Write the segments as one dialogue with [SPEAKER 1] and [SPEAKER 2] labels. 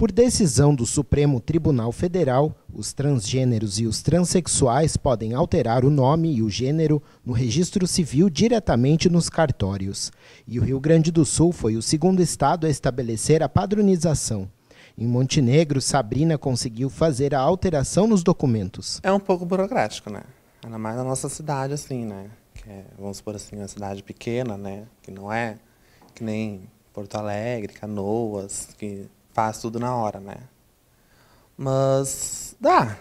[SPEAKER 1] Por decisão do Supremo Tribunal Federal, os transgêneros e os transexuais podem alterar o nome e o gênero no registro civil diretamente nos cartórios. E o Rio Grande do Sul foi o segundo estado a estabelecer a padronização. Em Montenegro, Sabrina conseguiu fazer a alteração nos documentos.
[SPEAKER 2] É um pouco burocrático, né? Ainda mais na nossa cidade, assim, né? É, vamos supor assim, uma cidade pequena, né? Que não é que nem Porto Alegre, Canoas, que faz tudo na hora, né? Mas dá.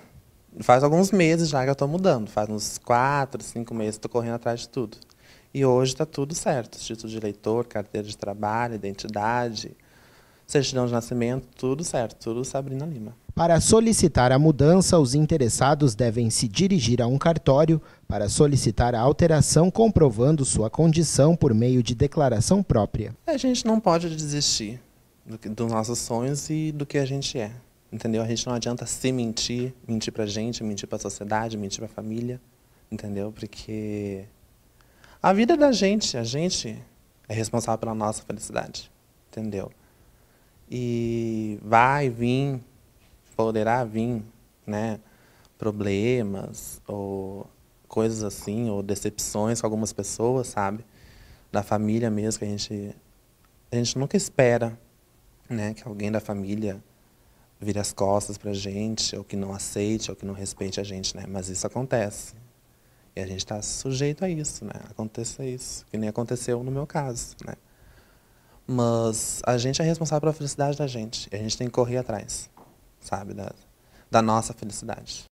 [SPEAKER 2] Faz alguns meses já que eu estou mudando. Faz uns quatro, cinco meses que estou correndo atrás de tudo. E hoje está tudo certo. Título de eleitor, carteira de trabalho, identidade, certidão de nascimento, tudo certo. Tudo Sabrina Lima.
[SPEAKER 1] Para solicitar a mudança, os interessados devem se dirigir a um cartório para solicitar a alteração comprovando sua condição por meio de declaração própria.
[SPEAKER 2] A gente não pode desistir do, dos nossos sonhos e do que a gente é. Entendeu? A gente não adianta se mentir, mentir pra gente, mentir pra sociedade, mentir pra família, entendeu? Porque a vida é da gente, a gente é responsável pela nossa felicidade, entendeu? E vai vir, poderá vir, né, problemas ou coisas assim, ou decepções com algumas pessoas, sabe? Da família mesmo, que a gente, a gente nunca espera né, que alguém da família vire as costas para a gente, ou que não aceite, ou que não respeite a gente, né? Mas isso acontece. E a gente está sujeito a isso, né? Aconteça isso, que nem aconteceu no meu caso, né? Mas a gente é responsável pela felicidade da gente. E a gente tem que correr atrás, sabe? Da, da nossa felicidade.